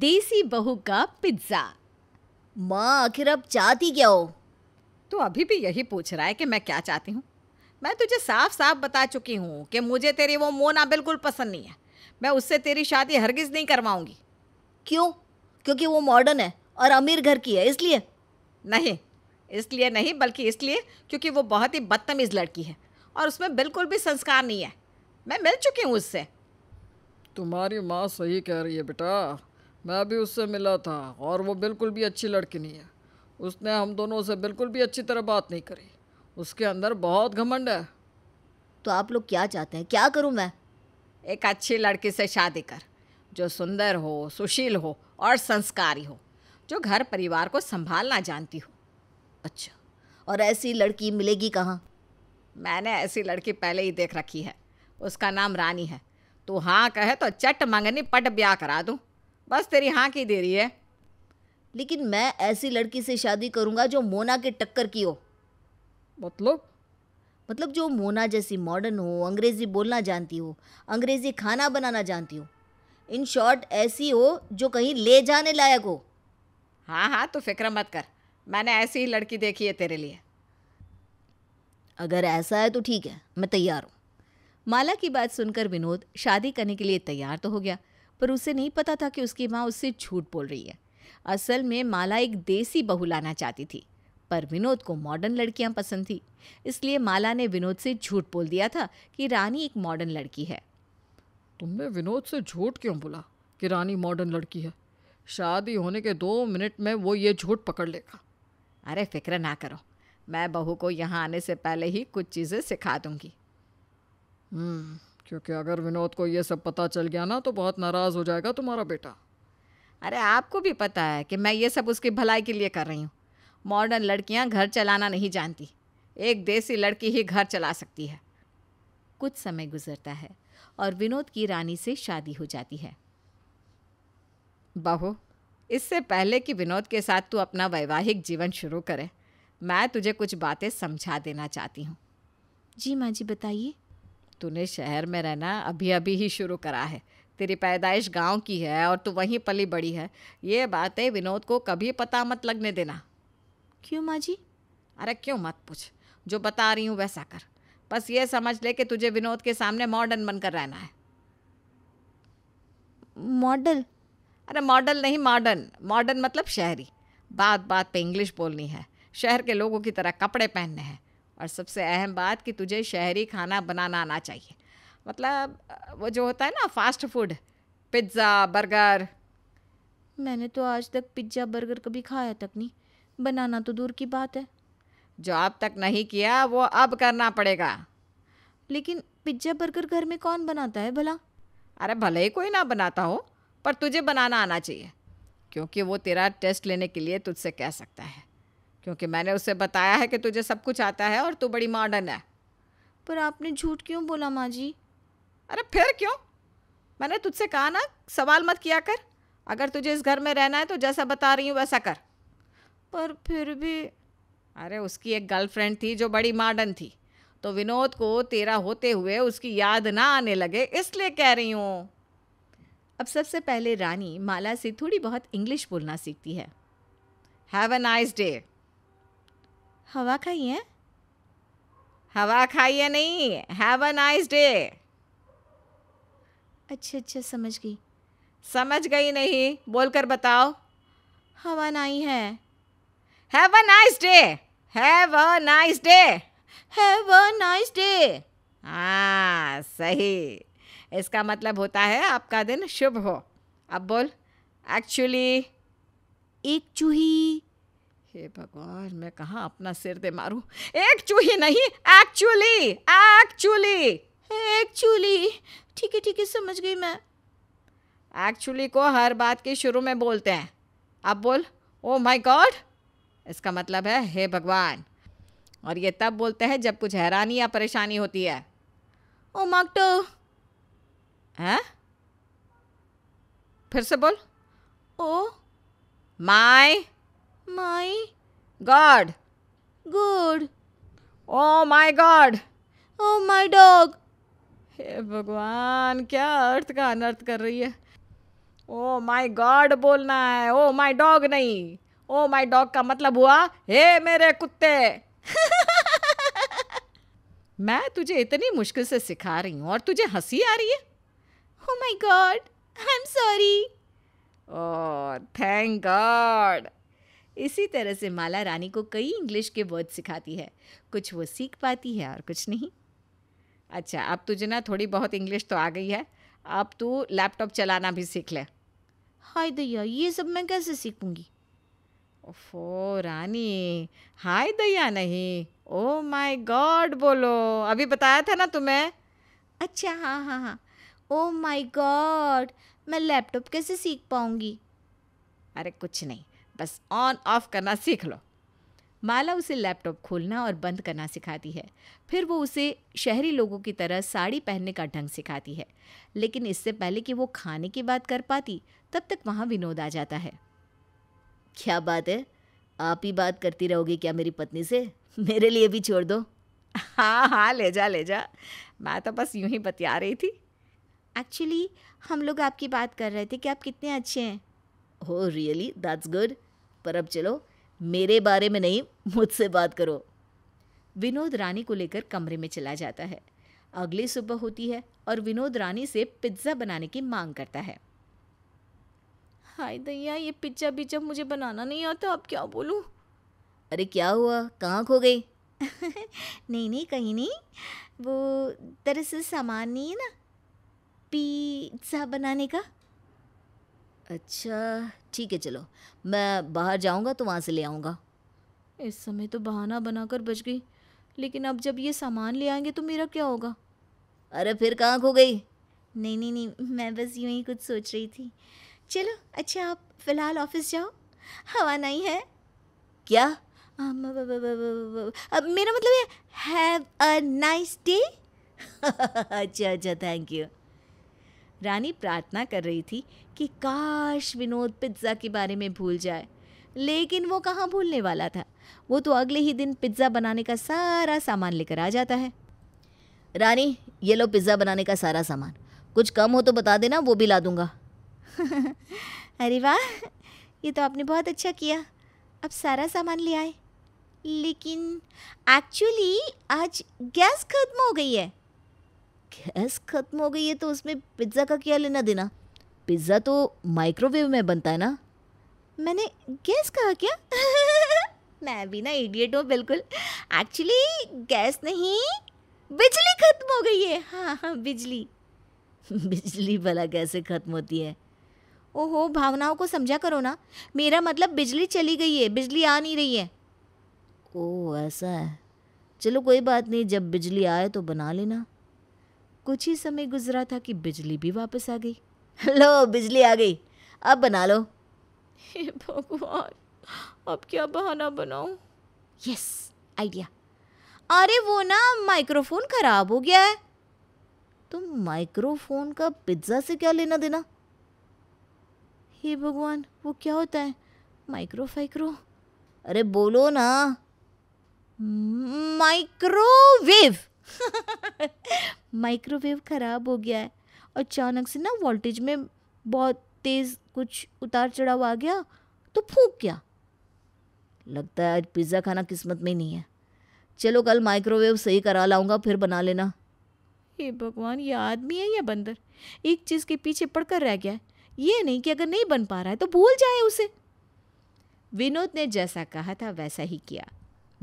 देसी बहू का पिज्जा माँ आखिर अब चाहती क्या हो तो अभी भी यही पूछ रहा है कि मैं क्या चाहती हूँ मैं तुझे साफ साफ बता चुकी हूँ कि मुझे तेरी वो मोना बिल्कुल पसंद नहीं है मैं उससे तेरी शादी हरगिज नहीं करवाऊंगी क्यों क्योंकि वो मॉडर्न है और अमीर घर की है इसलिए नहीं इसलिए नहीं बल्कि इसलिए क्योंकि वो बहुत ही बदतमीज़ लड़की है और उसमें बिल्कुल भी संस्कार नहीं है मैं मिल चुकी हूँ उससे तुम्हारी माँ सही कह रही है बेटा मैं भी उससे मिला था और वो बिल्कुल भी अच्छी लड़की नहीं है उसने हम दोनों से बिल्कुल भी अच्छी तरह बात नहीं करी उसके अंदर बहुत घमंड है तो आप लोग क्या चाहते हैं क्या करूं मैं एक अच्छी लड़की से शादी कर जो सुंदर हो सुशील हो और संस्कारी हो जो घर परिवार को संभालना जानती हो अच्छा और ऐसी लड़की मिलेगी कहाँ मैंने ऐसी लड़की पहले ही देख रखी है उसका नाम रानी है तू तो हाँ कहे तो चट मंगनी पट ब्याह करा दूँ बस तेरी हाँ की रही है लेकिन मैं ऐसी लड़की से शादी करूँगा जो मोना के टक्कर की हो मतलब मतलब जो मोना जैसी मॉडर्न हो अंग्रेज़ी बोलना जानती हो अंग्रेज़ी खाना बनाना जानती हो इन शॉर्ट ऐसी हो जो कहीं ले जाने लायक हो हाँ हाँ तो फिक्र मत कर मैंने ऐसी ही लड़की देखी है तेरे लिए अगर ऐसा है तो ठीक है मैं तैयार हूँ माला की बात सुनकर विनोद शादी करने के लिए तैयार तो हो गया पर उसे नहीं पता था कि उसकी माँ उससे झूठ बोल रही है असल में माला एक देसी बहू लाना चाहती थी पर विनोद को मॉडर्न लड़कियां पसंद थी इसलिए माला ने विनोद से झूठ बोल दिया था कि रानी एक मॉडर्न लड़की है तुमने विनोद से झूठ क्यों बोला कि रानी मॉडर्न लड़की है शादी होने के दो मिनट में वो ये झूठ पकड़ लेगा अरे फिक्र ना करो मैं बहू को यहाँ आने से पहले ही कुछ चीज़ें सिखा दूँगी हम्म। क्योंकि अगर विनोद को ये सब पता चल गया ना तो बहुत नाराज़ हो जाएगा तुम्हारा बेटा अरे आपको भी पता है कि मैं ये सब उसकी भलाई के लिए कर रही हूँ मॉडर्न लड़कियाँ घर चलाना नहीं जानती एक देसी लड़की ही घर चला सकती है कुछ समय गुजरता है और विनोद की रानी से शादी हो जाती है बहू इससे पहले कि विनोद के साथ तू अपना वैवाहिक जीवन शुरू करे मैं तुझे कुछ बातें समझा देना चाहती हूँ जी माँ जी बताइए तूने शहर में रहना अभी अभी ही शुरू करा है तेरी पैदाइश गांव की है और तू वहीं पली बड़ी है ये बातें विनोद को कभी पता मत लगने देना क्यों माँ जी अरे क्यों मत पूछ जो बता रही हूँ वैसा कर बस ये समझ ले कि तुझे विनोद के सामने मॉडर्न बनकर रहना है मॉडल अरे मॉडल नहीं मॉडर्न मॉडर्न मतलब शहरी बात बात पे इंग्लिश बोलनी है शहर के लोगों की तरह कपड़े पहनने हैं और सबसे अहम बात कि तुझे शहरी खाना बनाना आना चाहिए मतलब वो जो होता है ना फास्ट फूड पिज्ज़ा बर्गर मैंने तो आज तक पिज्ज़ा बर्गर कभी खाया तक नहीं बनाना तो दूर की बात है जो अब तक नहीं किया वो अब करना पड़ेगा लेकिन पिज्ज़ा बर्गर घर में कौन बनाता है भला अरे भले ही कोई ना बनाता हो पर तुझे बनाना आना चाहिए क्योंकि वो तेरा टेस्ट लेने के लिए तुझसे कह सकता है क्योंकि मैंने उसे बताया है कि तुझे सब कुछ आता है और तू बड़ी मॉडर्न है पर आपने झूठ क्यों बोला माँ जी अरे फिर क्यों मैंने तुझसे कहा ना सवाल मत किया कर अगर तुझे इस घर में रहना है तो जैसा बता रही हूँ वैसा कर पर फिर भी अरे उसकी एक गर्लफ्रेंड थी जो बड़ी मॉडर्न थी तो विनोद को तेरा होते हुए उसकी याद ना आने लगे इसलिए कह रही हूँ अब सबसे पहले रानी माला से थोड़ी बहुत इंग्लिश बोलना सीखती है हैव अ नाइस डे हवा खाई है हवा खाई है नहीं हैव अ नाइस डे अच्छा अच्छा समझ गई समझ गई नहीं बोलकर बताओ हवा नाई है have a nice day have a nice day have a nice day हाँ सही इसका मतलब होता है आपका दिन शुभ हो अब बोल एक्चुअली एक चूही हे भगवान मैं कहाँ अपना सिर दे मारूं एक चूही नहीं एक्चुअली एक्चुअली एक्चुअली ठीक है ठीक है समझ गई मैं एक्चुअली को हर बात के शुरू में बोलते हैं अब बोल ओ माय गॉड इसका मतलब है हे भगवान और ये तब बोलते हैं जब कुछ हैरानी या परेशानी होती है ओ मकटो है फिर से बोल oh oh। My my god good oh my god oh my dog हे भगवान क्या अर्थ का अनर्थ कर रही है ओ माई गॉड बोलना है ओ माई डॉग नहीं ओ माई डॉग का मतलब हुआ हे मेरे कुत्ते मैं तुझे इतनी मुश्किल से सिखा रही हूँ और तुझे हंसी आ रही है oh my god I am sorry oh thank god इसी तरह से माला रानी को कई इंग्लिश के वर्ड सिखाती है कुछ वो सीख पाती है और कुछ नहीं अच्छा अब तुझे ना थोड़ी बहुत इंग्लिश तो आ गई है अब तू लैपटॉप चलाना भी सीख ले हाय दैया ये सब मैं कैसे सीखूँगी ओफो रानी हाय दैया नहीं ओ माय गॉड बोलो अभी बताया था ना तुम्हें अच्छा हाँ हाँ हाँ ओ माय गॉड मैं लैपटॉप कैसे सीख पाऊँगी अरे कुछ नहीं बस ऑन ऑफ करना सीख लो माला उसे लैपटॉप खोलना और बंद करना सिखाती है फिर वो उसे शहरी लोगों की तरह साड़ी पहनने का ढंग सिखाती है लेकिन इससे पहले कि वो खाने की बात कर पाती तब तक वहाँ विनोद आ जाता है क्या बात है आप ही बात करती रहोगी क्या मेरी पत्नी से मेरे लिए भी छोड़ दो हाँ हाँ ले जा ले जा मैं तो बस यूं ही बतिया रही थी एक्चुअली हम लोग आपकी बात कर रहे थे कि आप कितने अच्छे हैं हो रियली दैट्स गुड पर अब चलो मेरे बारे में नहीं मुझसे बात करो विनोद रानी को लेकर कमरे में चला जाता है अगली सुबह होती है और विनोद रानी से पिज्ज़ा बनाने की मांग करता है हाय दैया ये पिज्जा पिज्जा मुझे बनाना नहीं आता अब क्या बोलूँ अरे क्या हुआ कहाँ खो गई नहीं नहीं कहीं नहीं वो दरअसल सामान नहीं है ना पिज्ज़ा बनाने का अच्छा ठीक है चलो मैं बाहर जाऊंगा तो वहाँ से ले आऊँगा इस समय तो बहाना बनाकर बच गई लेकिन अब जब ये सामान ले आएंगे तो मेरा क्या होगा अरे फिर कहाँ खो गई नहीं नहीं नहीं मैं बस यूं ही कुछ सोच रही थी चलो अच्छा आप फ़िलहाल ऑफिस जाओ हवा नहीं है क्या अब मेरा मतलब है हैव अ नाइस डे अच्छा अच्छा थैंक यू रानी प्रार्थना कर रही थी कि काश विनोद पिज्ज़ा के बारे में भूल जाए लेकिन वो कहाँ भूलने वाला था वो तो अगले ही दिन पिज्ज़ा बनाने का सारा सामान लेकर आ जाता है रानी ये लो पिज़्ज़ा बनाने का सारा सामान कुछ कम हो तो बता देना वो भी ला दूँगा अरे वाह ये तो आपने बहुत अच्छा किया अब सारा सामान ले आए लेकिन एक्चुअली आज गैस ख़त्म हो गई है गैस ख़त्म हो गई है तो उसमें पिज़्ज़ा का क्या लेना देना पिज़्ज़ा तो माइक्रोवेव में बनता है ना मैंने गैस कहा क्या मैं भी ना इडियट हूँ बिल्कुल एक्चुअली गैस नहीं बिजली ख़त्म हो गई है हाँ हाँ बिजली बिजली भला कैसे ख़त्म होती है ओहो भावनाओं को समझा करो ना मेरा मतलब बिजली चली गई है बिजली आ नहीं रही है ओह ऐसा है चलो कोई बात नहीं जब बिजली आए तो बना लेना कुछ ही समय गुजरा था कि बिजली भी वापस आ गई लो बिजली आ गई अब बना लो भगवान अब क्या बहाना बनाऊं यस आइडिया अरे वो ना माइक्रोफोन खराब हो गया है तो माइक्रोफोन का पिज्ज़ा से क्या लेना देना हे भगवान वो क्या होता है माइक्रो फाइक्रो अरे बोलो ना माइक्रोवेव माइक्रोवेव ख़राब हो गया है और अचानक से ना वोल्टेज में बहुत तेज़ कुछ उतार चढ़ाव आ गया तो फूक गया लगता है आज पिज़्ज़ा खाना किस्मत में नहीं है चलो कल माइक्रोवेव सही करा लाऊंगा फिर बना लेना हे भगवान ये आदमी है या बंदर एक चीज़ के पीछे पड़कर रह गया है ये नहीं कि अगर नहीं बन पा रहा है तो भूल जाए उसे विनोद ने जैसा कहा था वैसा ही किया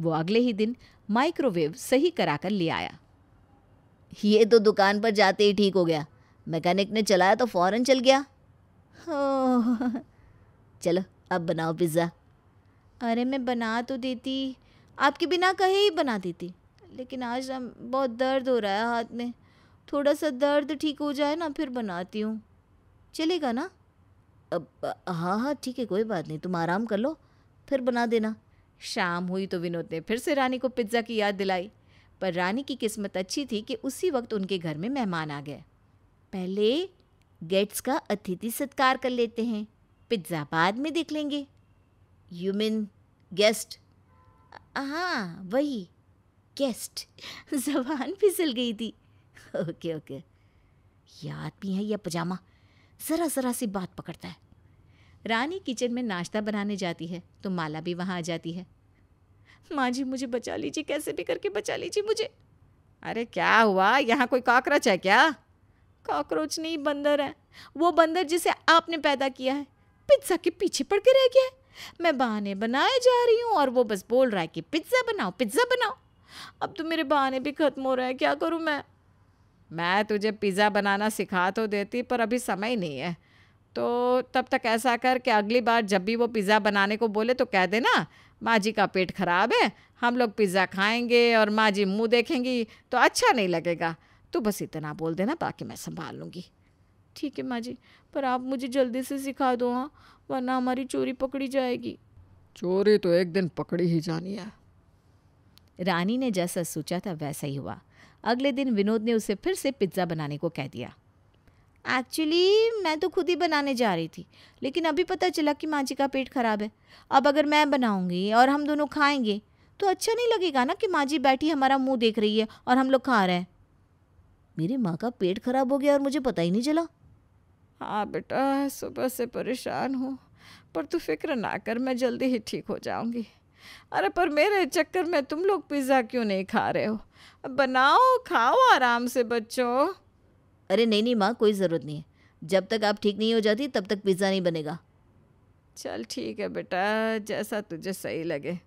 वो अगले ही दिन माइक्रोवेव सही कराकर ले आया ये तो दुकान पर जाते ही ठीक हो गया मैकेनिक ने चलाया तो फौरन चल गया हो हाँ। चलो अब बनाओ पिज़्ज़ा अरे मैं बना तो देती आपके बिना कहे ही बना देती लेकिन आज बहुत दर्द हो रहा है हाथ में थोड़ा सा दर्द ठीक हो जाए ना फिर बनाती हूँ चलेगा ना अब हाँ हाँ ठीक है कोई बात नहीं तुम आराम कर लो फिर बना देना शाम हुई तो विनोद ने फिर से रानी को पिज्ज़ा की याद दिलाई पर रानी की किस्मत अच्छी थी कि उसी वक्त उनके घर में मेहमान आ गए पहले गेट्स का अतिथि सत्कार कर लेते हैं पिज्ज़ा बाद में देख लेंगे यू मीन गेस्ट हाँ वही गेस्ट जबान फिसल गई थी ओके ओके याद भी है यह पजामा ज़रा ज़रा सी बात पकड़ता है रानी किचन में नाश्ता बनाने जाती है तो माला भी वहाँ आ जाती है माँ जी मुझे बचा लीजिए कैसे भी करके बचा लीजिए मुझे अरे क्या हुआ यहाँ कोई कॉकरोच है क्या कॉकरोच नहीं बंदर है वो बंदर जिसे आपने पैदा किया है पिज्ज़ा के पीछे पड़ के रह गया है मैं बहाने बनाए जा रही हूँ और वो बस बोल रहा है कि पिज्ज़ा बनाओ पिज्ज़ा बनाओ अब तो मेरे बहाने भी ख़त्म हो रहे हैं क्या करूँ मैं मैं तुझे पिज़्ज़ा बनाना सिखा तो देती पर अभी समय नहीं है तो तब तक ऐसा कर कि अगली बार जब भी वो पिज़्ज़ा बनाने को बोले तो कह देना माँ जी का पेट ख़राब है हम लोग पिज़्ज़ा खाएंगे और माँ जी मुँह देखेंगी तो अच्छा नहीं लगेगा तो बस इतना बोल देना बाकी मैं संभाल लूँगी ठीक है माँ जी पर आप मुझे जल्दी से सिखा दो हाँ वरना हमारी चोरी पकड़ी जाएगी चोरी तो एक दिन पकड़ी ही जानी है रानी ने जैसा सोचा था वैसा ही हुआ अगले दिन विनोद ने उसे फिर से पिज्ज़ा बनाने को कह दिया एक्चुअली मैं तो खुद ही बनाने जा रही थी लेकिन अभी पता चला कि माँ जी का पेट ख़राब है अब अगर मैं बनाऊँगी और हम दोनों खाएँगे तो अच्छा नहीं लगेगा ना कि माँ जी बैठी हमारा मुंह देख रही है और हम लोग खा रहे हैं मेरी माँ का पेट खराब हो गया और मुझे पता ही नहीं चला हाँ बेटा सुबह से परेशान हूँ पर तू फिक्र ना कर मैं जल्दी ही ठीक हो जाऊँगी अरे पर मेरे चक्कर में तुम लोग पिज़्ज़ा क्यों नहीं खा रहे हो बनाओ खाओ आराम से बच्चों अरे नहीं नहीं माँ कोई ज़रूरत नहीं है जब तक आप ठीक नहीं हो जाती तब तक पिज़्ज़ा नहीं बनेगा चल ठीक है बेटा जैसा तुझे सही लगे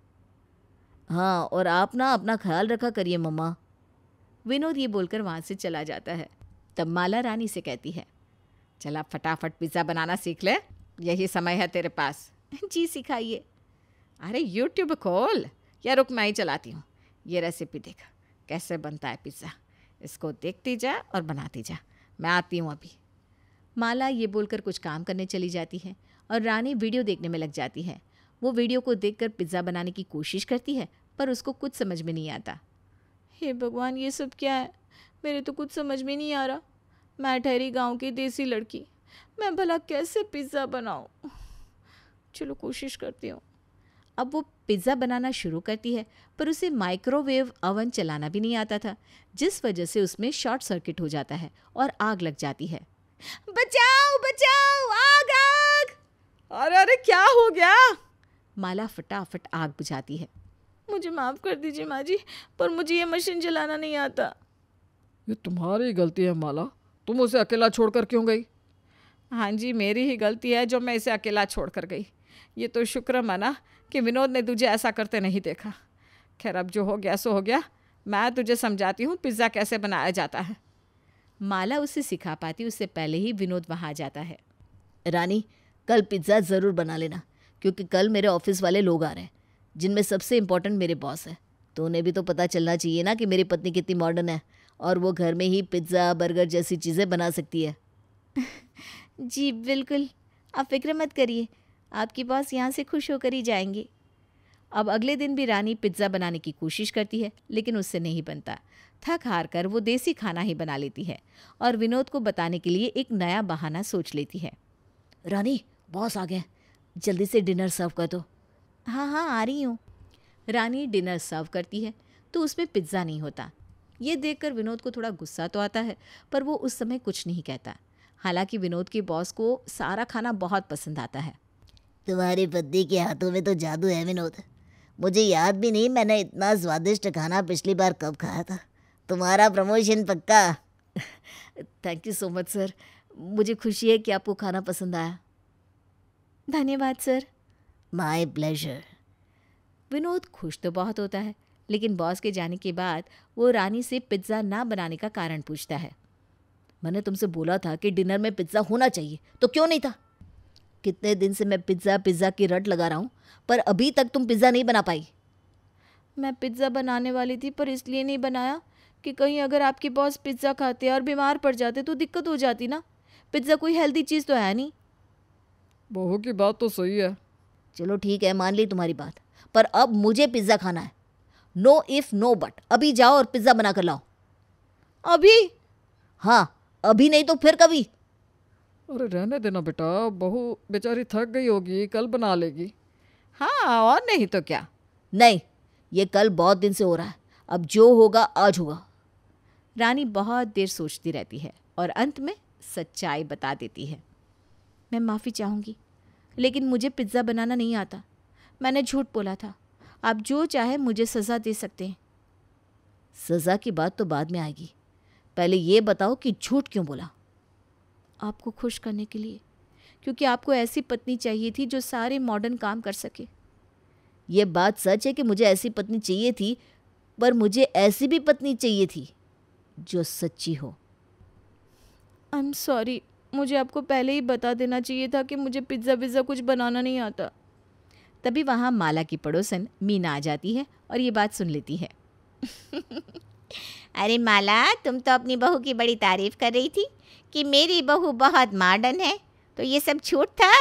हाँ और आप ना अपना ख्याल रखा करिए मम्मा विनोद ये बोलकर वहाँ से चला जाता है तब माला रानी से कहती है चल आप फटाफट पिज़्ज़ा बनाना सीख ले यही समय है तेरे पास जी सिखाइए अरे यूट्यूब खोल या रुक मैं ही चलाती हूँ ये रेसिपी देखा कैसे बनता है पिज़्ज़ा इसको देखती जा और बनाती जा मैं आती हूँ अभी माला ये बोलकर कुछ काम करने चली जाती है और रानी वीडियो देखने में लग जाती है वो वीडियो को देख पिज़्ज़ा बनाने की कोशिश करती है पर उसको कुछ समझ में नहीं आता हे भगवान ये सब क्या है मेरे तो कुछ समझ में नहीं आ रहा मैं ठहरी गांव की देसी लड़की मैं भला कैसे पिज़्ज़ा बनाऊँ चलो कोशिश करती हूँ अब वो पिज़्ज़ा बनाना शुरू करती है पर उसे माइक्रोवेव अवन चलाना भी नहीं आता था जिस वजह से उसमें शॉर्ट सर्किट हो जाता है और आग लग जाती है बचाओ बचाओ आग आग अरे अरे क्या हो गया माला फटाफट आग बुझाती है मुझे माफ़ कर दीजिए माँ जी पर मुझे ये मशीन चलाना नहीं आता ये तुम्हारी गलती है माला तुम उसे अकेला छोड़कर क्यों गई हाँ जी मेरी ही गलती है जो मैं इसे अकेला छोड़ कर गई ये तो शुक्र माना कि विनोद ने तुझे ऐसा करते नहीं देखा खैर अब जो हो गया सो हो गया मैं तुझे समझाती हूँ पिज़्ज़ा कैसे बनाया जाता है माला उसे सिखा पाती उससे पहले ही विनोद वहाँ आ जाता है रानी कल पिज़्ज़ा ज़रूर बना लेना क्योंकि कल मेरे ऑफिस वाले लोग आ रहे हैं जिनमें सबसे इम्पोर्टेंट मेरे बॉस है तो उन्हें भी तो पता चलना चाहिए ना कि मेरी पत्नी कितनी मॉडर्न है और वो घर में ही पिज़्ज़ा बर्गर जैसी चीज़ें बना सकती है जी बिल्कुल आप फिक्र मत करिए आपकी बॉस यहाँ से खुश होकर ही जाएंगी अब अगले दिन भी रानी पिज्ज़ा बनाने की कोशिश करती है लेकिन उससे नहीं बनता थक हार कर वो देसी खाना ही बना लेती है और विनोद को बताने के लिए एक नया बहाना सोच लेती है रानी बॉस आ गए जल्दी से डिनर सर्व कर दो हाँ हाँ आ रही हूँ रानी डिनर सर्व करती है तो उसमें पिज्ज़ा नहीं होता ये देखकर विनोद को थोड़ा गुस्सा तो आता है पर वो उस समय कुछ नहीं कहता हालांकि विनोद के बॉस को सारा खाना बहुत पसंद आता है तुम्हारी पति के हाथों में तो जादू है विनोद मुझे याद भी नहीं मैंने इतना स्वादिष्ट खाना पिछली बार कब खाया था तुम्हारा प्रमोशन पक्का thank you so much sir मुझे खुशी है कि आपको खाना पसंद आया धन्यवाद सर माय प्लेजर विनोद खुश तो बहुत होता है लेकिन बॉस के जाने के बाद वो रानी से पिज्ज़ा ना बनाने का कारण पूछता है मैंने तुमसे बोला था कि डिनर में पिज्ज़ा होना चाहिए तो क्यों नहीं था कितने दिन से मैं पिज़्ज़ा पिज़्ज़ा की रट लगा रहा हूँ पर अभी तक तुम पिज़्ज़ा नहीं बना पाई मैं पिज़्ज़ा बनाने वाली थी पर इसलिए नहीं बनाया कि कहीं अगर आपकी बॉस पिज़्ज़ा खाते और बीमार पड़ जाते तो दिक्कत हो जाती ना पिज़्ज़ा कोई हेल्दी चीज़ तो है नहीं बहू की बात तो सही है चलो ठीक है मान ली तुम्हारी बात पर अब मुझे पिज़्ज़ा खाना है नो इफ़ नो बट अभी जाओ और पिज़्ज़ा बना कर लाओ अभी हाँ अभी नहीं तो फिर कभी अरे रहने देना बेटा बहू बेचारी थक गई होगी कल बना लेगी हाँ और नहीं तो क्या नहीं ये कल बहुत दिन से हो रहा है अब जो होगा आज होगा रानी बहुत देर सोचती रहती है और अंत में सच्चाई बता देती है मैं माफ़ी चाहूँगी लेकिन मुझे पिज्ज़ा बनाना नहीं आता मैंने झूठ बोला था आप जो चाहे मुझे सज़ा दे सकते हैं सज़ा की बात तो बाद में आएगी पहले ये बताओ कि झूठ क्यों बोला आपको खुश करने के लिए क्योंकि आपको ऐसी पत्नी चाहिए थी जो सारे मॉडर्न काम कर सके ये बात सच है कि मुझे ऐसी पत्नी चाहिए थी पर मुझे ऐसी भी पत्नी चाहिए थी जो सच्ची हो आई एम सॉरी मुझे आपको पहले ही बता देना चाहिए था कि मुझे पिज्ज़ा विज़्ज़ा कुछ बनाना नहीं आता तभी वहाँ माला की पड़ोसन मीना आ जाती है और ये बात सुन लेती है अरे माला तुम तो अपनी बहू की बड़ी तारीफ़ कर रही थी कि मेरी बहू बहुत मॉडर्न है तो ये सब छूट था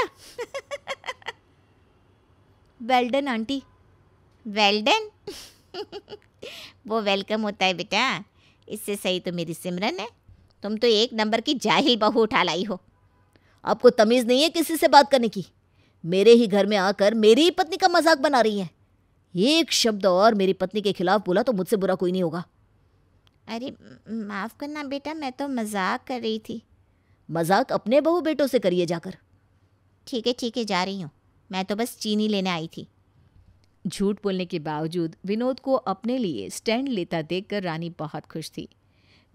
वेल्डन आंटी वेल्डन वो वेलकम होता है बेटा इससे सही तो मेरी सिमरन है तुम तो एक नंबर की जाहिल बहू उठा लाई हो आपको तमीज़ नहीं है किसी से बात करने की मेरे ही घर में आकर मेरी ही पत्नी का मजाक बना रही है एक शब्द और मेरी पत्नी के खिलाफ बोला तो मुझसे बुरा कोई नहीं होगा अरे माफ़ करना बेटा मैं तो मजाक कर रही थी मजाक अपने बहू बेटों से करिए जाकर ठीक है ठीक है जा रही हूँ मैं तो बस चीनी लेने आई थी झूठ बोलने के बावजूद विनोद को अपने लिए स्टैंड लेता देखकर रानी बहुत खुश थी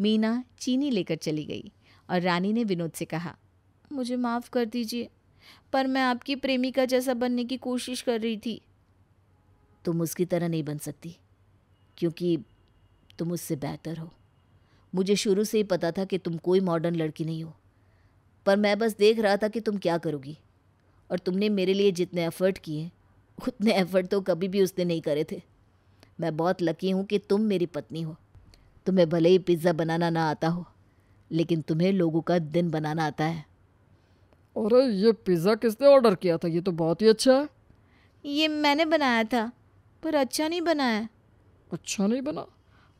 मीना चीनी लेकर चली गई और रानी ने विनोद से कहा मुझे माफ़ कर दीजिए पर मैं आपकी प्रेमिका जैसा बनने की कोशिश कर रही थी तुम उसकी तरह नहीं बन सकती क्योंकि तुम उससे बेहतर हो मुझे शुरू से ही पता था कि तुम कोई मॉडर्न लड़की नहीं हो पर मैं बस देख रहा था कि तुम क्या करोगी और तुमने मेरे लिए जितने एफ़र्ट किए उतने एफ़र्ट तो कभी भी उसने नहीं करे थे मैं बहुत लकी हूँ कि तुम मेरी पत्नी हो तुम्हें भले ही पिज़्ज़ा बनाना ना आता हो लेकिन तुम्हें लोगों का दिन बनाना आता है अरे ये पिज़्ज़ा किसने ऑर्डर किया था ये तो बहुत ही अच्छा है ये मैंने बनाया था पर अच्छा नहीं बनाया अच्छा नहीं बना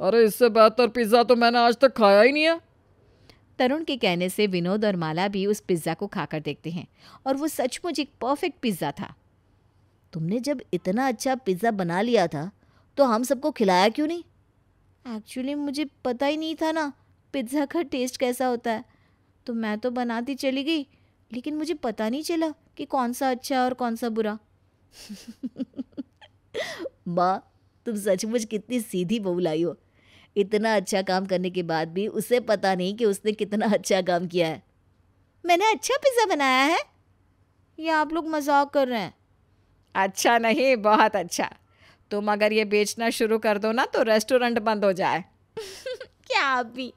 अरे इससे बेहतर पिज्ज़ा तो मैंने आज तक खाया ही नहीं है तरुण के कहने से विनोद और माला भी उस पिज़्ज़ा को खाकर देखते हैं और वो सचमुच एक परफेक्ट पिज़्ज़ा था तुमने जब इतना अच्छा पिज़्ज़ा बना लिया था तो हम सबको खिलाया क्यों नहीं एक्चुअली मुझे पता ही नहीं था ना पिज़्ज़ा का टेस्ट कैसा होता है तो मैं तो बनाती चली गई लेकिन मुझे पता नहीं चला कि कौन सा अच्छा और कौन सा बुरा माँ तुम सचमुच कितनी सीधी बहू लाई हो इतना अच्छा काम करने के बाद भी उसे पता नहीं कि उसने कितना अच्छा काम किया है मैंने अच्छा पिज़्ज़ा बनाया है ये आप लोग मजाक कर रहे हैं अच्छा नहीं बहुत अच्छा तुम अगर ये बेचना शुरू कर दो ना तो रेस्टोरेंट बंद हो जाए क्या आप भी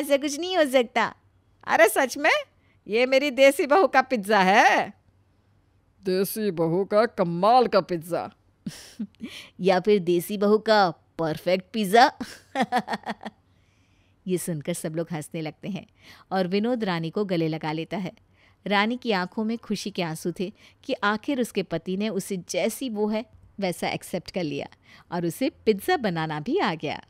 ऐसा कुछ नहीं हो सकता अरे सच में ये मेरी देसी बहू का पिज्ज़ा है देसी बहू का कमाल का पिज्ज़ा या फिर देसी बहू का परफेक्ट पिज़्ज़ा ये सुनकर सब लोग हंसने लगते हैं और विनोद रानी को गले लगा लेता है रानी की आंखों में खुशी के आंसू थे कि आखिर उसके पति ने उसे जैसी वो है वैसा एक्सेप्ट कर लिया और उसे पिज्ज़ा बनाना भी आ गया